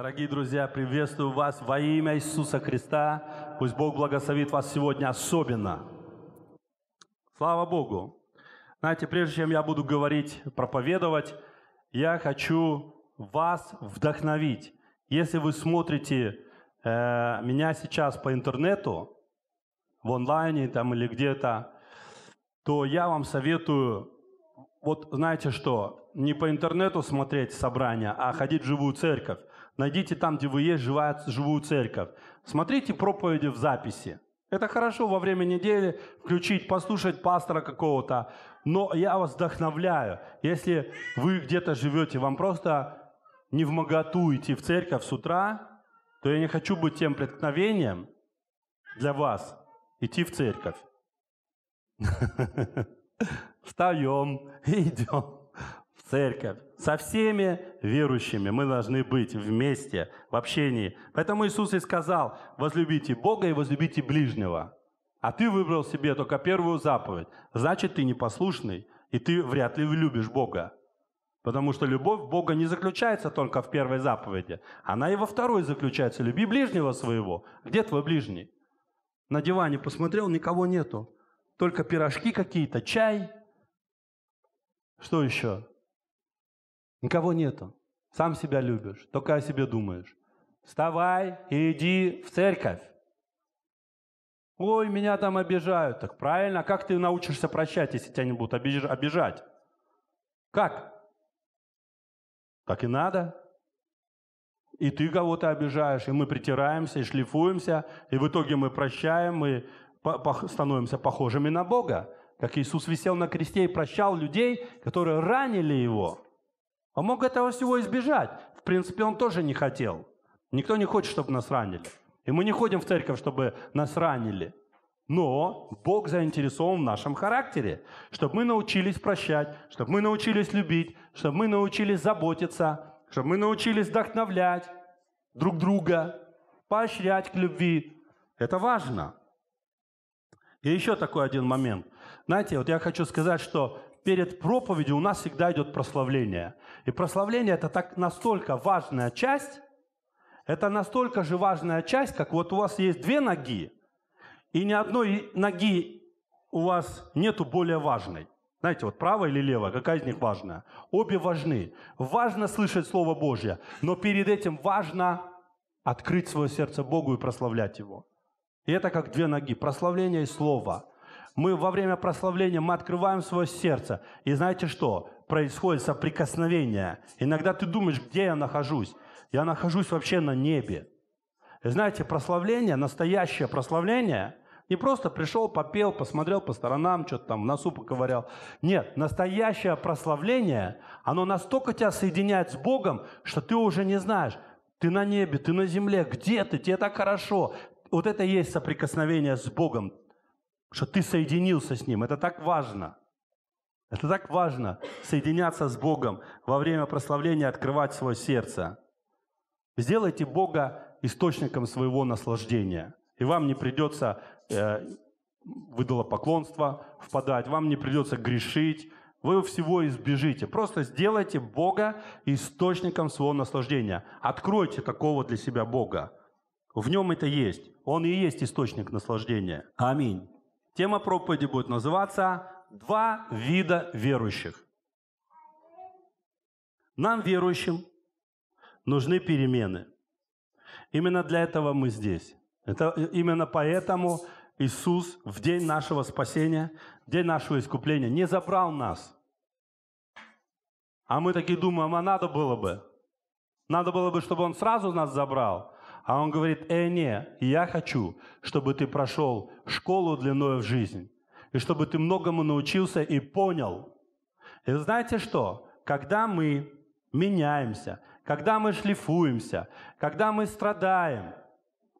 Дорогие друзья, приветствую вас во имя Иисуса Христа. Пусть Бог благословит вас сегодня особенно. Слава Богу! Знаете, прежде чем я буду говорить, проповедовать, я хочу вас вдохновить. Если вы смотрите э, меня сейчас по интернету, в онлайне там или где-то, то я вам советую, вот знаете что, не по интернету смотреть собрания, а ходить в живую церковь. Найдите там, где вы есть, живая, живую церковь. Смотрите проповеди в записи. Это хорошо во время недели включить, послушать пастора какого-то. Но я вас вдохновляю. Если вы где-то живете, вам просто не в моготу идти в церковь с утра, то я не хочу быть тем преткновением для вас идти в церковь. Встаем и идем в церковь со всеми верующими. Мы должны быть вместе, в общении. Поэтому Иисус и сказал, возлюбите Бога и возлюбите ближнего. А ты выбрал себе только первую заповедь. Значит, ты непослушный, и ты вряд ли любишь Бога. Потому что любовь Бога не заключается только в первой заповеди. Она и во второй заключается. Люби ближнего своего. Где твой ближний? На диване посмотрел, никого нету. Только пирожки какие-то, чай. Что еще? Никого нету. Сам себя любишь, только о себе думаешь. Вставай и иди в церковь. Ой, меня там обижают. Так правильно, как ты научишься прощать, если тебя не будут обижать? Как? Так и надо. И ты кого-то обижаешь, и мы притираемся, и шлифуемся, и в итоге мы прощаем, мы становимся похожими на Бога. Как Иисус висел на кресте и прощал людей, которые ранили Его. Он мог этого всего избежать. В принципе, он тоже не хотел. Никто не хочет, чтобы нас ранили. И мы не ходим в церковь, чтобы нас ранили. Но Бог заинтересован в нашем характере, чтобы мы научились прощать, чтобы мы научились любить, чтобы мы научились заботиться, чтобы мы научились вдохновлять друг друга, поощрять к любви. Это важно. И еще такой один момент. Знаете, вот я хочу сказать, что перед проповедью у нас всегда идет прославление. И прославление – это так настолько важная часть, это настолько же важная часть, как вот у вас есть две ноги, и ни одной ноги у вас нету более важной. Знаете, вот правая или левая, какая из них важная? Обе важны. Важно слышать Слово Божье, но перед этим важно открыть свое сердце Богу и прославлять Его. И это как две ноги, прославление и Слово. Мы во время прославления, мы открываем свое сердце. И знаете что? Происходит соприкосновение. Иногда ты думаешь, где я нахожусь? Я нахожусь вообще на небе. И знаете, прославление, настоящее прославление, не просто пришел, попел, посмотрел по сторонам, что-то там в носу поковырял. Нет, настоящее прославление, оно настолько тебя соединяет с Богом, что ты уже не знаешь, ты на небе, ты на земле, где ты, тебе так хорошо. Вот это и есть соприкосновение с Богом что ты соединился с Ним. Это так важно. Это так важно, соединяться с Богом во время прославления, открывать свое сердце. Сделайте Бога источником своего наслаждения. И вам не придется э, поклонство впадать, вам не придется грешить, вы всего избежите. Просто сделайте Бога источником своего наслаждения. Откройте такого для себя Бога. В нем это есть. Он и есть источник наслаждения. Аминь. Тема проповеди будет называться «Два вида верующих». Нам, верующим, нужны перемены. Именно для этого мы здесь. Это именно поэтому Иисус в день нашего спасения, в день нашего искупления не забрал нас. А мы такие думаем, а надо было бы. Надо было бы, чтобы Он сразу нас забрал. А он говорит, э, не, я хочу, чтобы ты прошел школу длиною в жизнь, и чтобы ты многому научился и понял. И знаете что? Когда мы меняемся, когда мы шлифуемся, когда мы страдаем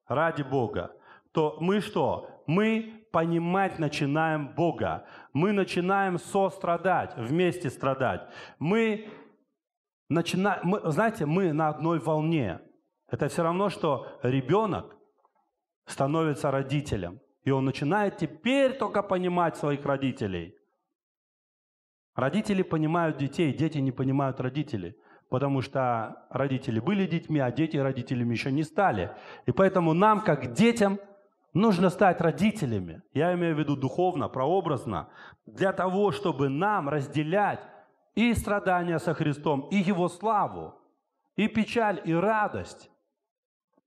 ради Бога, то мы что? Мы понимать начинаем Бога. Мы начинаем сострадать, вместе страдать. Мы начинаем, мы, знаете, мы на одной волне. Это все равно, что ребенок становится родителем, и он начинает теперь только понимать своих родителей. Родители понимают детей, дети не понимают родителей, потому что родители были детьми, а дети родителями еще не стали. И поэтому нам, как детям, нужно стать родителями. Я имею в виду духовно, прообразно, для того, чтобы нам разделять и страдания со Христом, и Его славу, и печаль, и радость.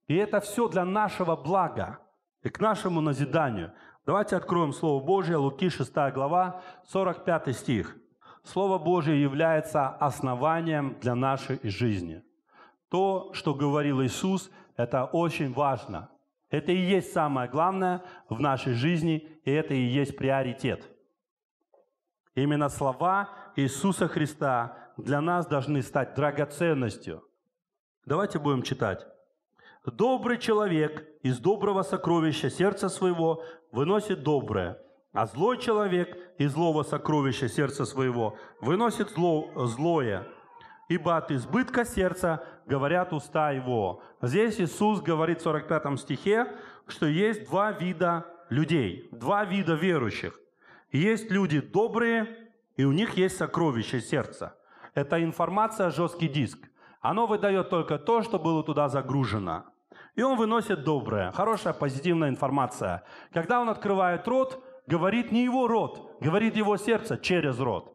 И это все для нашего блага и к нашему назиданию. Давайте откроем Слово Божье, Луки 6 глава, 45 стих. Слово Божье является основанием для нашей жизни. То, что говорил Иисус, это очень важно. Это и есть самое главное в нашей жизни, и это и есть приоритет. Именно слова Иисуса Христа для нас должны стать драгоценностью. Давайте будем читать. Добрый человек из доброго сокровища сердца своего выносит доброе, а злой человек из злого сокровища сердца своего выносит зло, злое. Ибо от избытка сердца говорят уста его. Здесь Иисус говорит в 45 стихе, что есть два вида людей, два вида верующих. Есть люди добрые, и у них есть сокровище сердца. Это информация, жесткий диск. Оно выдает только то, что было туда загружено. И он выносит доброе, хорошая, позитивная информация. Когда он открывает рот, говорит не его рот, говорит его сердце через рот.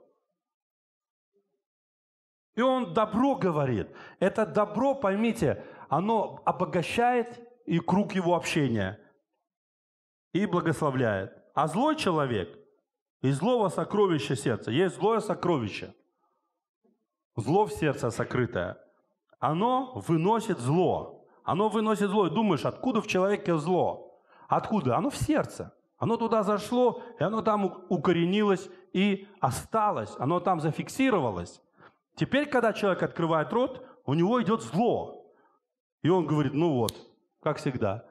И он добро говорит. Это добро, поймите, оно обогащает и круг его общения. И благословляет. А злой человек из злого сокровища сердца. Есть злое сокровище. Зло в сердце сокрытое. Оно выносит зло. Оно выносит зло. И думаешь, откуда в человеке зло? Откуда? Оно в сердце. Оно туда зашло, и оно там укоренилось и осталось. Оно там зафиксировалось. Теперь, когда человек открывает рот, у него идет зло. И он говорит, ну вот, как всегда.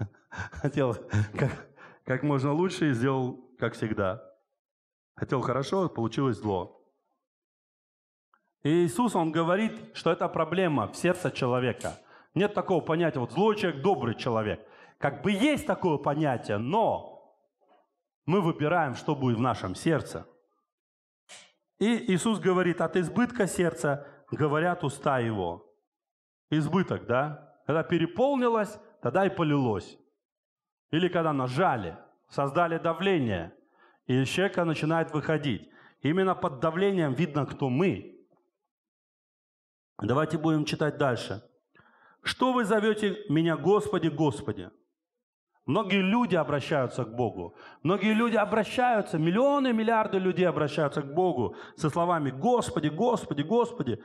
Хотел как, как можно лучше и сделал, как всегда. Хотел хорошо, получилось зло. И Иисус, Он говорит, что это проблема в сердце человека – нет такого понятия, вот злой человек, добрый человек. Как бы есть такое понятие, но мы выбираем, что будет в нашем сердце. И Иисус говорит, от избытка сердца говорят уста его. Избыток, да? Когда переполнилось, тогда и полилось. Или когда нажали, создали давление, и из человека начинает выходить. Именно под давлением видно, кто мы. Давайте будем читать дальше. Что вы зовете меня Господи, Господи? Многие люди обращаются к Богу. Многие люди обращаются, миллионы, миллиарды людей обращаются к Богу со словами «Господи, Господи, Господи».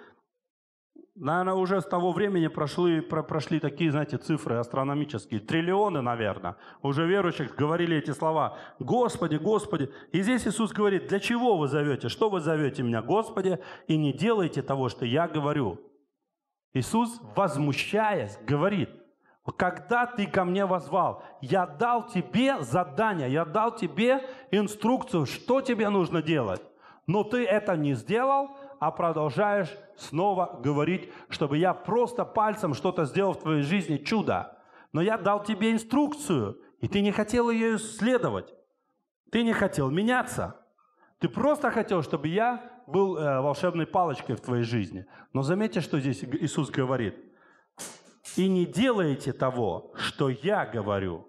Наверное, уже с того времени прошли, про, прошли такие, знаете, цифры астрономические. Триллионы, наверное, уже верующих говорили эти слова «Господи, Господи». И здесь Иисус говорит «Для чего вы зовете? Что вы зовете меня, Господи? И не делайте того, что я говорю». Иисус, возмущаясь, говорит, когда ты ко мне возвал, я дал тебе задание, я дал тебе инструкцию, что тебе нужно делать. Но ты это не сделал, а продолжаешь снова говорить, чтобы я просто пальцем что-то сделал в твоей жизни, чудо. Но я дал тебе инструкцию, и ты не хотел ее следовать. Ты не хотел меняться. Ты просто хотел, чтобы я был э, волшебной палочкой в твоей жизни. Но заметьте, что здесь Иисус говорит. «И не делайте того, что я говорю».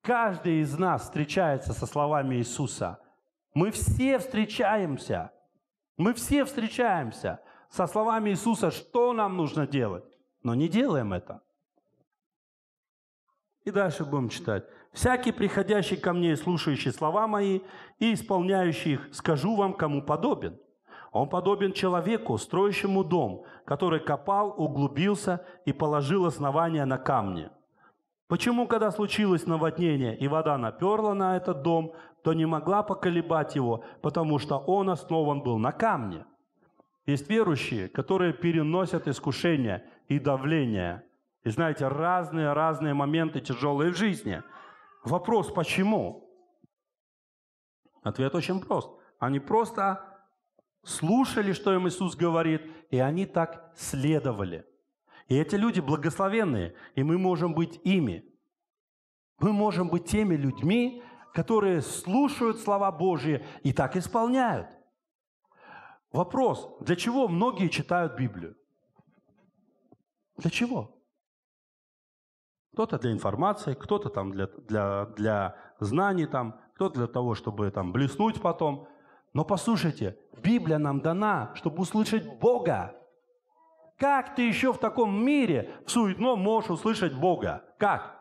Каждый из нас встречается со словами Иисуса. Мы все встречаемся. Мы все встречаемся со словами Иисуса, что нам нужно делать. Но не делаем это. И дальше будем читать. «Всякий, приходящий ко мне и слушающий слова мои, и исполняющий их, скажу вам, кому подобен. Он подобен человеку, строящему дом, который копал, углубился и положил основание на камни. Почему, когда случилось наводнение и вода наперла на этот дом, то не могла поколебать его, потому что он основан был на камне? Есть верующие, которые переносят искушения и давление. И знаете, разные-разные моменты тяжелые в жизни. Вопрос, почему? Ответ очень прост. Они просто слушали, что им Иисус говорит, и они так следовали. И эти люди благословенные, и мы можем быть ими. Мы можем быть теми людьми, которые слушают слова Божьи и так исполняют. Вопрос, для чего многие читают Библию? Для чего? Кто-то для информации, кто-то там для, для, для знаний, там, кто-то для того, чтобы там блеснуть потом – но послушайте, Библия нам дана, чтобы услышать Бога. Как ты еще в таком мире, в суетном, можешь услышать Бога? Как?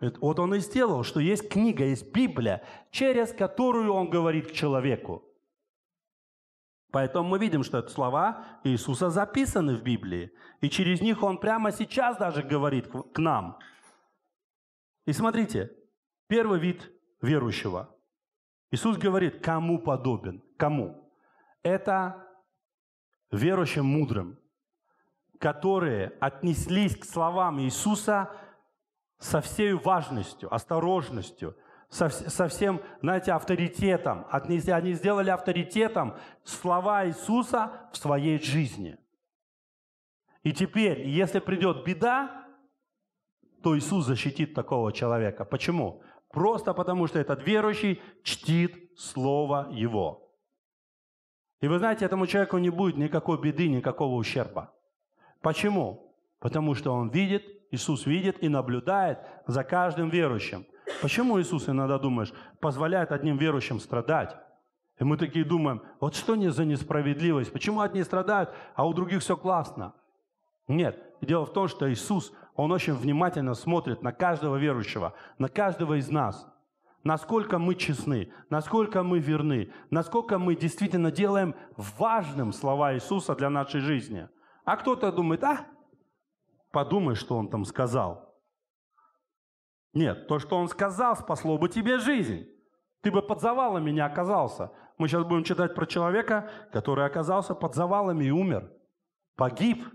Вот он и сделал, что есть книга, есть Библия, через которую он говорит к человеку. Поэтому мы видим, что это слова Иисуса записаны в Библии. И через них он прямо сейчас даже говорит к нам. И смотрите, первый вид верующего – Иисус говорит, кому подобен? Кому? Это верующим мудрым, которые отнеслись к словам Иисуса со всей важностью, осторожностью, со, со всем, знаете, авторитетом. Отнесли, они сделали авторитетом слова Иисуса в своей жизни. И теперь, если придет беда, то Иисус защитит такого человека. Почему? Просто потому, что этот верующий чтит Слово Его. И вы знаете, этому человеку не будет никакой беды, никакого ущерба. Почему? Потому что он видит, Иисус видит и наблюдает за каждым верующим. Почему Иисус, иногда думаешь, позволяет одним верующим страдать? И мы такие думаем, вот что не за несправедливость, почему одни страдают, а у других все классно? Нет, дело в том, что Иисус, Он очень внимательно смотрит на каждого верующего, на каждого из нас. Насколько мы честны, насколько мы верны, насколько мы действительно делаем важным слова Иисуса для нашей жизни. А кто-то думает, а, подумай, что Он там сказал. Нет, то, что Он сказал, спасло бы тебе жизнь. Ты бы под завалами не оказался. Мы сейчас будем читать про человека, который оказался под завалами и умер. Погиб.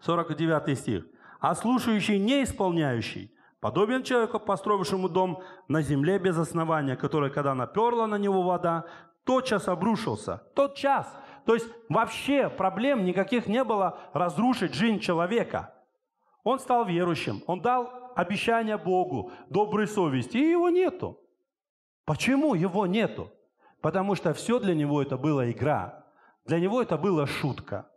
49 стих. «А слушающий, не исполняющий, подобен человеку, построившему дом на земле без основания, который, когда наперла на него вода, тотчас обрушился». Тот час. То есть вообще проблем никаких не было разрушить жизнь человека. Он стал верующим, он дал обещание Богу, доброй совести, и его нету. Почему его нету? Потому что все для него это была игра, для него это была шутка.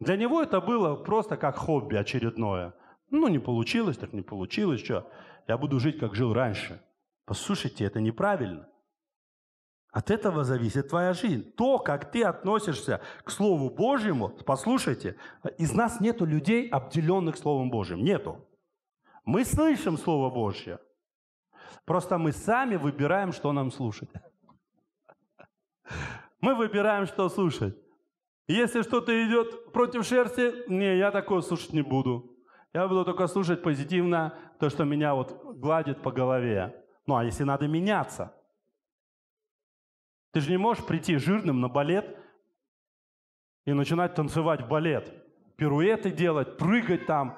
Для него это было просто как хобби очередное. Ну, не получилось, так не получилось, что? Я буду жить, как жил раньше. Послушайте, это неправильно. От этого зависит твоя жизнь. То, как ты относишься к Слову Божьему, послушайте, из нас нету людей, обделенных Словом Божьим. Нету. Мы слышим Слово Божье. Просто мы сами выбираем, что нам слушать. Мы выбираем, что слушать. Если что-то идет против шерсти, не, я такого слушать не буду. Я буду только слушать позитивно то, что меня вот гладит по голове. Ну а если надо меняться? Ты же не можешь прийти жирным на балет и начинать танцевать в балет. Пируэты делать, прыгать там,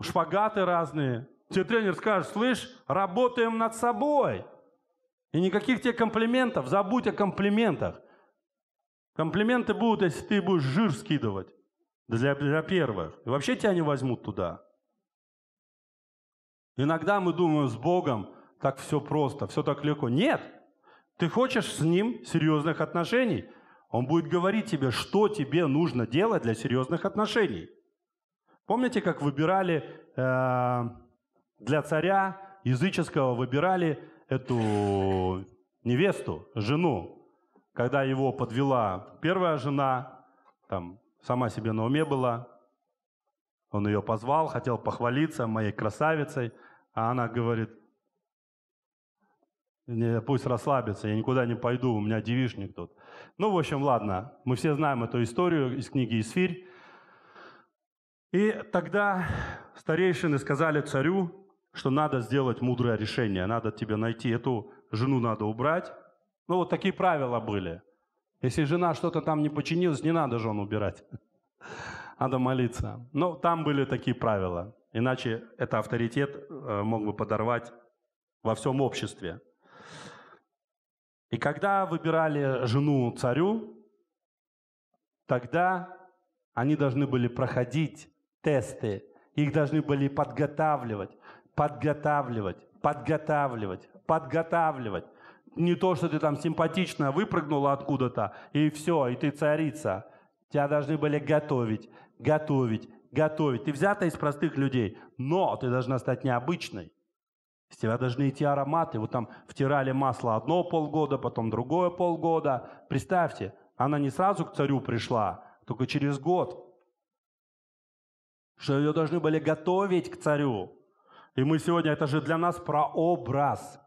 шпагаты разные. Тебе тренер скажет, слышь, работаем над собой. И никаких тебе комплиментов, забудь о комплиментах. Комплименты будут, если ты будешь жир скидывать для, для первых. И вообще тебя не возьмут туда. Иногда мы думаем, с Богом так все просто, все так легко. Нет! Ты хочешь с Ним серьезных отношений. Он будет говорить тебе, что тебе нужно делать для серьезных отношений. Помните, как выбирали э, для царя языческого, выбирали эту невесту, жену, когда его подвела первая жена, там сама себе на уме была, он ее позвал, хотел похвалиться моей красавицей, а она говорит, пусть расслабится, я никуда не пойду, у меня девишник тут. Ну, в общем, ладно, мы все знаем эту историю из книги «Исфирь». И тогда старейшины сказали царю, что надо сделать мудрое решение, надо тебе найти эту жену, надо убрать, ну, вот такие правила были. Если жена что-то там не починилась, не надо жен убирать. Надо молиться. Но там были такие правила. Иначе это авторитет э, мог бы подорвать во всем обществе. И когда выбирали жену царю, тогда они должны были проходить тесты, их должны были подготавливать, подготавливать, подготавливать, подготавливать не то, что ты там симпатично выпрыгнула откуда-то, и все, и ты царица. Тебя должны были готовить, готовить, готовить. Ты взята из простых людей, но ты должна стать необычной. С тебя должны идти ароматы. Вот там втирали масло одно полгода, потом другое полгода. Представьте, она не сразу к царю пришла, только через год. Что ее должны были готовить к царю. И мы сегодня, это же для нас про образ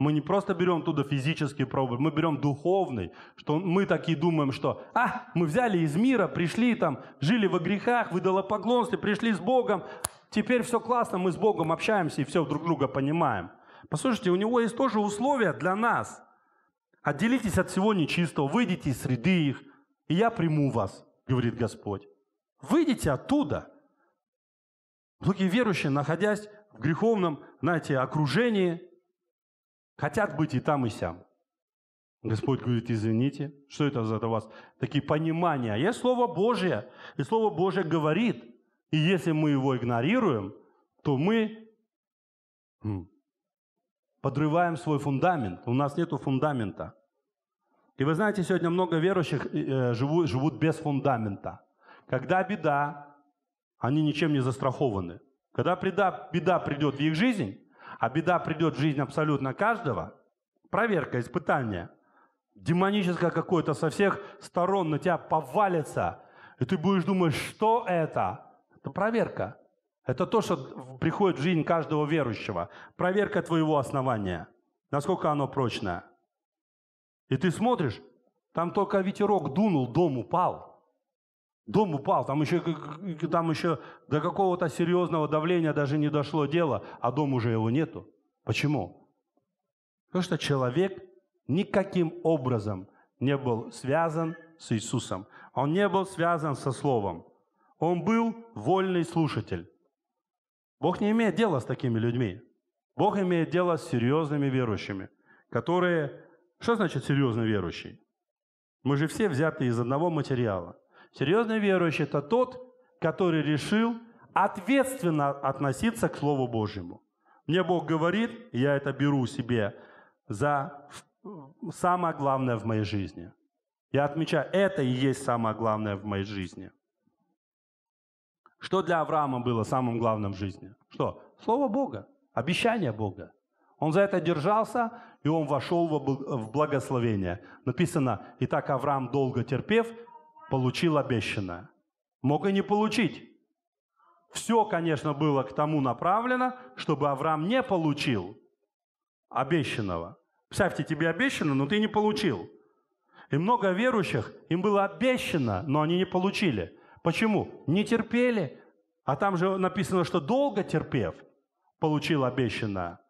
мы не просто берем туда физические пробы, мы берем духовный, что мы такие думаем, что «А, мы взяли из мира, пришли там, жили во грехах, выдало выдалопоклонстве, пришли с Богом, теперь все классно, мы с Богом общаемся и все друг друга понимаем». Послушайте, у него есть тоже условия для нас. «Отделитесь от всего нечистого, выйдите из среды их, и я приму вас», говорит Господь. Выйдите оттуда. Многие верующие, находясь в греховном, знаете, окружении, Хотят быть и там, и сям. Господь говорит, извините, что это за вас? Такие понимания. Есть Слово Божье, и Слово Божье говорит. И если мы его игнорируем, то мы подрываем свой фундамент. У нас нет фундамента. И вы знаете, сегодня много верующих э, э, живут, живут без фундамента. Когда беда, они ничем не застрахованы. Когда беда, беда придет в их жизнь, а беда придет в жизнь абсолютно каждого, проверка, испытание, демоническое какое-то со всех сторон на тебя повалится, и ты будешь думать, что это? Это проверка. Это то, что приходит в жизнь каждого верующего. Проверка твоего основания, насколько оно прочное. И ты смотришь, там только ветерок дунул, дом упал – Дом упал, там еще, там еще до какого-то серьезного давления даже не дошло дело, а дом уже его нету. Почему? Потому что человек никаким образом не был связан с Иисусом. Он не был связан со Словом. Он был вольный слушатель. Бог не имеет дела с такими людьми. Бог имеет дело с серьезными верующими, которые... Что значит серьезный верующий? Мы же все взяты из одного материала. Серьезный верующий – это тот, который решил ответственно относиться к Слову Божьему. Мне Бог говорит, я это беру себе за самое главное в моей жизни. Я отмечаю, это и есть самое главное в моей жизни. Что для Авраама было самым главным в жизни? Что? Слово Бога, обещание Бога. Он за это держался, и он вошел в благословение. Написано, и так Авраам, долго терпев, получил обещанное. Мог и не получить. Все, конечно, было к тому направлено, чтобы Авраам не получил обещанного. Представьте, тебе обещано, но ты не получил. И много верующих, им было обещано, но они не получили. Почему? Не терпели. А там же написано, что долго терпев, получил обещанное.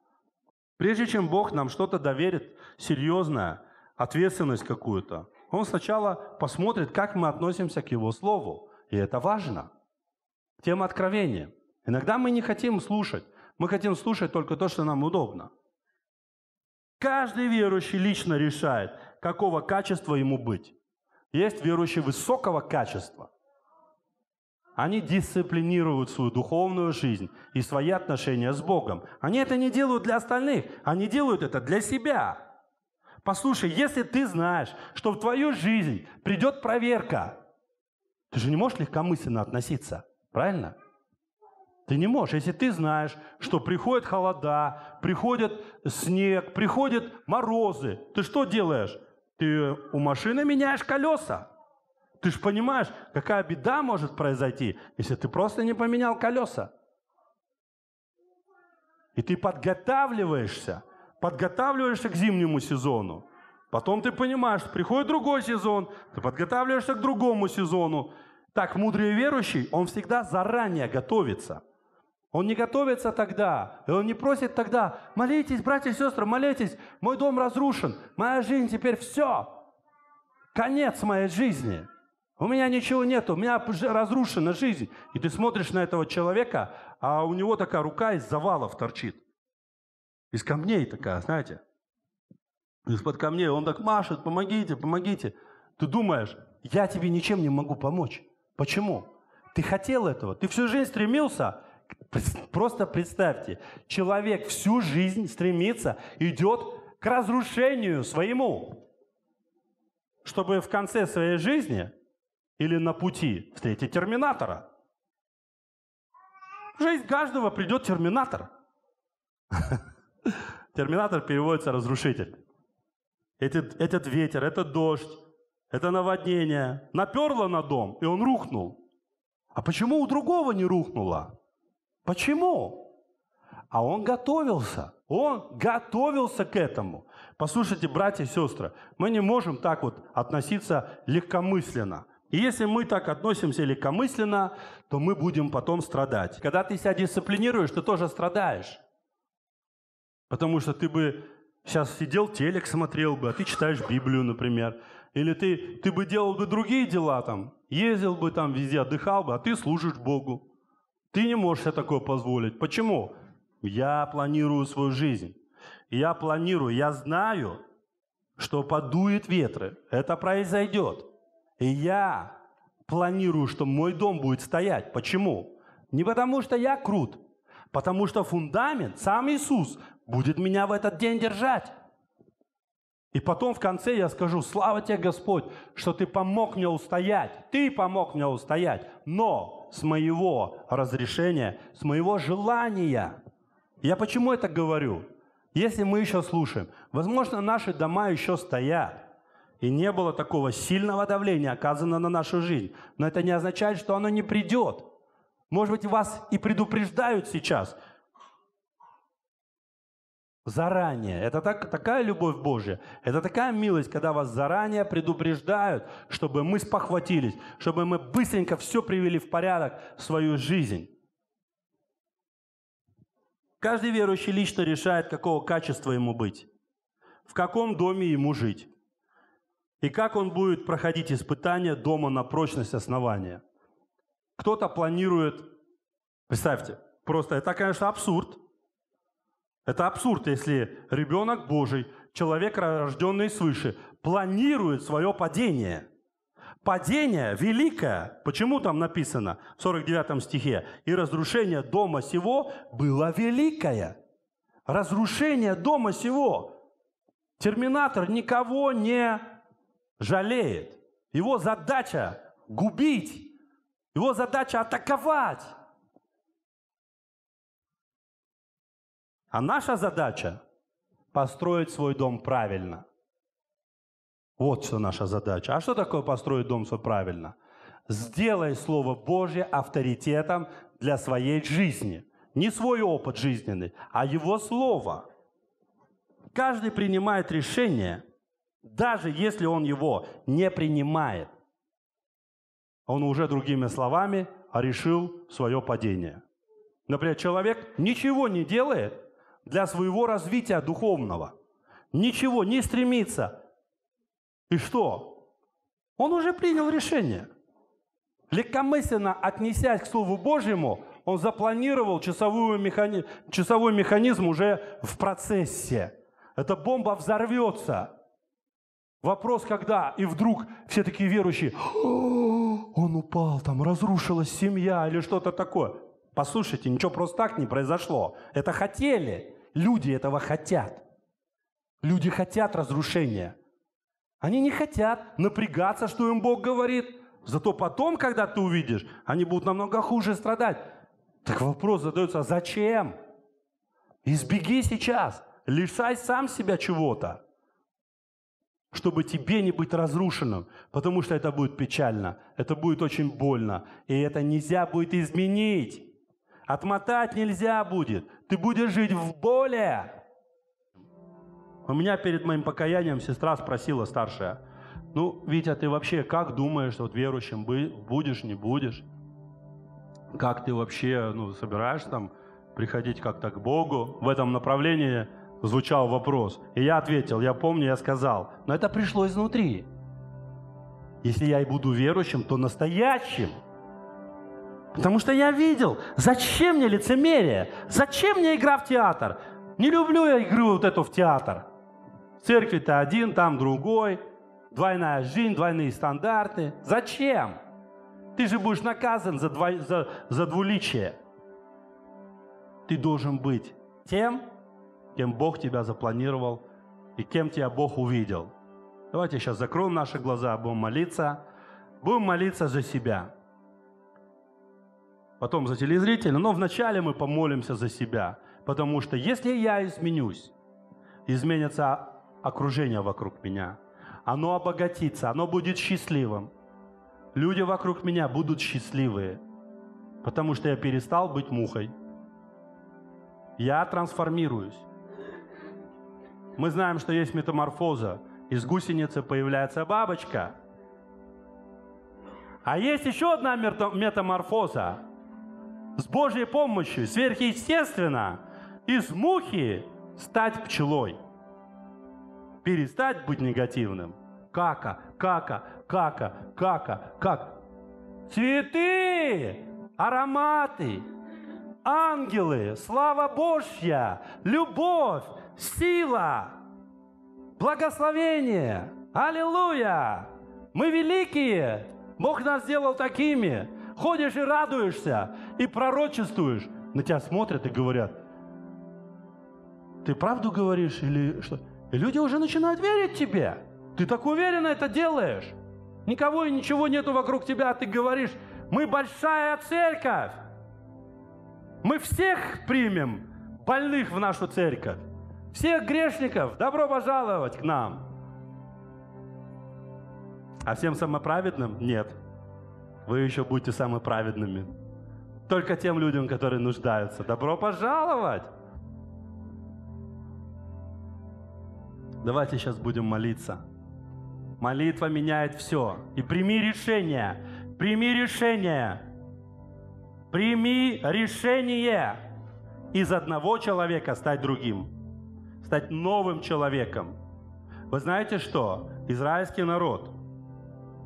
Прежде чем Бог нам что-то доверит, серьезное, ответственность какую-то, он сначала посмотрит, как мы относимся к Его Слову. И это важно. Тема откровения. Иногда мы не хотим слушать. Мы хотим слушать только то, что нам удобно. Каждый верующий лично решает, какого качества ему быть. Есть верующие высокого качества. Они дисциплинируют свою духовную жизнь и свои отношения с Богом. Они это не делают для остальных, они делают это для себя. Послушай, если ты знаешь, что в твою жизнь придет проверка, ты же не можешь легкомысленно относиться, правильно? Ты не можешь. Если ты знаешь, что приходит холода, приходит снег, приходят морозы, ты что делаешь? Ты у машины меняешь колеса. Ты же понимаешь, какая беда может произойти, если ты просто не поменял колеса. И ты подготавливаешься подготавливаешься к зимнему сезону. Потом ты понимаешь, что приходит другой сезон, ты подготавливаешься к другому сезону. Так мудрый верующий, он всегда заранее готовится. Он не готовится тогда, и он не просит тогда, молитесь, братья и сестры, молитесь, мой дом разрушен, моя жизнь теперь все, конец моей жизни. У меня ничего нет, у меня разрушена жизнь. И ты смотришь на этого человека, а у него такая рука из завалов торчит. Из камней такая, знаете, из-под камней. Он так машет, помогите, помогите. Ты думаешь, я тебе ничем не могу помочь. Почему? Ты хотел этого, ты всю жизнь стремился. Просто представьте, человек всю жизнь стремится, идет к разрушению своему, чтобы в конце своей жизни или на пути встретить терминатора. В жизнь каждого придет терминатор. Терминатор переводится разрушитель. Этот, этот ветер, это дождь, это наводнение. Наперло на дом, и он рухнул. А почему у другого не рухнуло? Почему? А он готовился. Он готовился к этому. Послушайте, братья и сестры, мы не можем так вот относиться легкомысленно. И если мы так относимся легкомысленно, то мы будем потом страдать. Когда ты себя дисциплинируешь, ты тоже страдаешь. Потому что ты бы сейчас сидел, телек смотрел бы, а ты читаешь Библию, например. Или ты, ты бы делал бы другие дела там, ездил бы там везде, отдыхал бы, а ты служишь Богу. Ты не можешь себе такое позволить. Почему? Я планирую свою жизнь. Я планирую, я знаю, что подует ветры. Это произойдет. И я планирую, что мой дом будет стоять. Почему? Не потому, что я крут, потому что фундамент, сам Иисус, будет меня в этот день держать. И потом в конце я скажу, слава тебе, Господь, что ты помог мне устоять, ты помог мне устоять, но с моего разрешения, с моего желания. Я почему это говорю? Если мы еще слушаем, возможно, наши дома еще стоят, и не было такого сильного давления оказано на нашу жизнь, но это не означает, что оно не придет. Может быть, вас и предупреждают сейчас – Заранее. Это так, такая любовь Божья. Это такая милость, когда вас заранее предупреждают, чтобы мы спохватились, чтобы мы быстренько все привели в порядок в свою жизнь. Каждый верующий лично решает, какого качества ему быть, в каком доме ему жить и как он будет проходить испытания дома на прочность основания. Кто-то планирует, представьте, просто это, конечно, абсурд – это абсурд, если ребенок Божий, человек, рожденный свыше, планирует свое падение. Падение великое. Почему там написано в 49 стихе? «И разрушение дома сего было великое». Разрушение дома сего. Терминатор никого не жалеет. Его задача – губить. Его задача – атаковать. А наша задача – построить свой дом правильно. Вот что наша задача. А что такое построить дом свой правильно? Сделай Слово Божье авторитетом для своей жизни. Не свой опыт жизненный, а его Слово. Каждый принимает решение, даже если он его не принимает. Он уже другими словами решил свое падение. Например, человек ничего не делает, для своего развития духовного. Ничего не стремится. И что? Он уже принял решение. Легкомысленно отнесясь к Слову Божьему, он запланировал часовую механи... часовой механизм уже в процессе. Эта бомба взорвется. Вопрос, когда и вдруг все такие верующие, он упал, там разрушилась семья или что-то такое. Послушайте, ничего просто так не произошло. Это хотели. Люди этого хотят. Люди хотят разрушения. Они не хотят напрягаться, что им Бог говорит. Зато потом, когда ты увидишь, они будут намного хуже страдать. Так вопрос задается, а зачем? Избеги сейчас. Лишай сам себя чего-то, чтобы тебе не быть разрушенным, потому что это будет печально, это будет очень больно, и это нельзя будет изменить. Отмотать нельзя будет. Ты будешь жить в боли. У меня перед моим покаянием сестра спросила старшая, ну, Витя, ты вообще как думаешь, вот верующим будешь, не будешь? Как ты вообще, ну, собираешься там приходить как-то к Богу? В этом направлении звучал вопрос. И я ответил, я помню, я сказал, но это пришло изнутри. Если я и буду верующим, то настоящим – Потому что я видел, зачем мне лицемерие, зачем мне игра в театр. Не люблю я игру вот эту в театр. В церкви-то один, там другой. Двойная жизнь, двойные стандарты. Зачем? Ты же будешь наказан за, дво... за... за двуличие. Ты должен быть тем, кем Бог тебя запланировал и кем тебя Бог увидел. Давайте сейчас закроем наши глаза, будем молиться. Будем молиться за себя потом за телезрителя, но вначале мы помолимся за себя. Потому что если я изменюсь, изменится окружение вокруг меня. Оно обогатится, оно будет счастливым. Люди вокруг меня будут счастливые, потому что я перестал быть мухой. Я трансформируюсь. Мы знаем, что есть метаморфоза. Из гусеницы появляется бабочка. А есть еще одна метаморфоза с Божьей помощью, сверхъестественно, из мухи стать пчелой. Перестать быть негативным. Кака, кака, кака, кака, как. Цветы, ароматы, ангелы, слава Божья, любовь, сила, благословение. Аллилуйя! Мы великие! Бог нас сделал такими. Ходишь и радуешься и пророчествуешь, на тебя смотрят и говорят, ты правду говоришь или что? И люди уже начинают верить тебе. Ты так уверенно это делаешь. Никого и ничего нету вокруг тебя, а ты говоришь, мы большая церковь. Мы всех примем, больных в нашу церковь. Всех грешников, добро пожаловать к нам. А всем самоправедным? Нет. Вы еще будете самоправедными только тем людям, которые нуждаются. Добро пожаловать! Давайте сейчас будем молиться. Молитва меняет все. И прими решение. Прими решение. Прими решение из одного человека стать другим. Стать новым человеком. Вы знаете что? Израильский народ,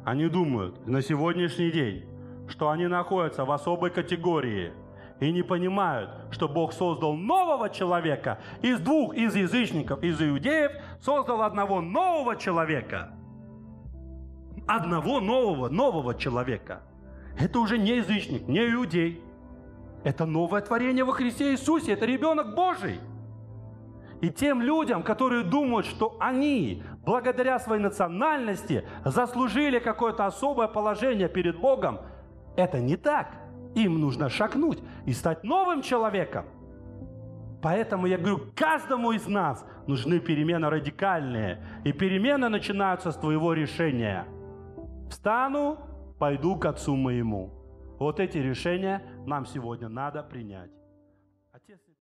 они думают на сегодняшний день, что они находятся в особой категории и не понимают, что Бог создал нового человека из двух, из язычников, из иудеев, создал одного нового человека. Одного нового, нового человека. Это уже не язычник, не иудей. Это новое творение во Христе Иисусе, это ребенок Божий. И тем людям, которые думают, что они, благодаря своей национальности, заслужили какое-то особое положение перед Богом – это не так. Им нужно шагнуть и стать новым человеком. Поэтому я говорю, каждому из нас нужны перемены радикальные. И перемены начинаются с твоего решения. Встану, пойду к отцу моему. Вот эти решения нам сегодня надо принять.